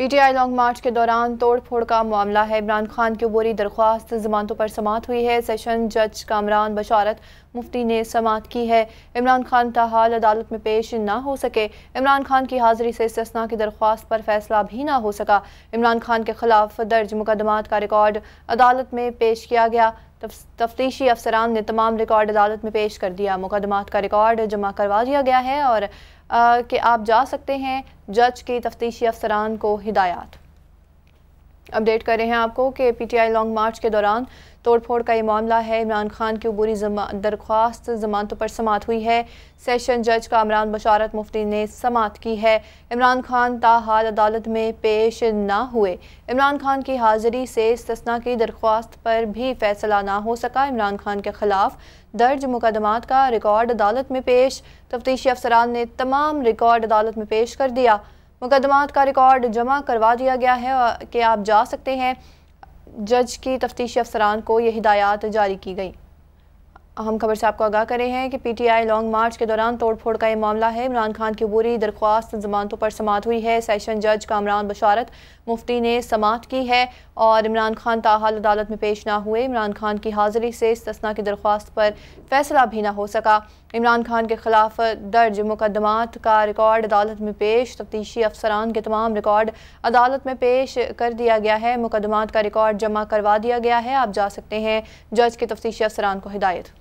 PTI long march के दौरान तोड़फोड़ का मामला है इमरान खान की बोरी दरख्वास्त जमानतों पर समात हुई है सेशन जज कामरान बशारत मुफ्ती ने समात की है इमरान खान तहाल अदालत में पेश ना हो सके इमरान खान की हाजिरी से सस्ना की दरख्वास्त पर फैसला भी ना हो सका इमरान खान के खिलाफ दर्ज मुकदमात का रिकॉर्ड अदालत में पेश किया गया तफ्तीशी अफसरान ने तमाम रिकॉर्ड अदालत में पेश कर दिया मुकदमा का रिकॉर्ड जमा करवा दिया गया है और कि आप जा सकते हैं जज की तफ्तीशी अफसरान को हिदायत अपडेट कर रहे हैं आपको कि पीटीआई लॉन्ग मार्च के दौरान तोड़फोड़ का ये मामला है इमरान खान की अबूरी दरख्वास्त जमानतों पर समात हुई है सेशन जज का इमरान बशारत मुफ्ती ने समात की है इमरान खान ताहाल अदालत में पेश ना हुए इमरान खान की हाजिरी से इस्तना की दरख्वास्त पर भी फैसला ना हो सका इमरान खान के खिलाफ दर्ज मुकदमा का रिकॉर्ड अदालत में पेश तफ्तीशी अफसरान ने तमाम रिकॉर्ड अदालत में पेश कर दिया मुकदमात का रिकॉर्ड जमा करवा दिया गया है कि आप जा सकते हैं जज की तफ्तीशी अफसरान को ये हिदायत जारी की गई अहम खबर से आपको आगाह करें हैं कि P T I long march के दौरान तोड़ फोड़ का ये मामला है इमरान खान की बुरी दरख्वास्त जमानतों पर समात हुई है सेशन जज कामरान बशारत मुफ्ती ने समात की है और इमरान खान ताहाल अदालत में पेश ना हुए इमरान खान की हाजिरी से तस्ना की दरख्वास्त पर फैसला भी ना हो सका इमरान खान के खिलाफ दर्ज मुकदमात का रिकॉर्ड अदालत में पेश तफ्तीशी अफसरान के तमाम रिकॉर्ड अदालत में पेश कर दिया गया है मुकदमात का रिकॉर्ड जमा करवा दिया गया है आप जा सकते हैं जज के तफ्तीशी अफसरान को हिदायत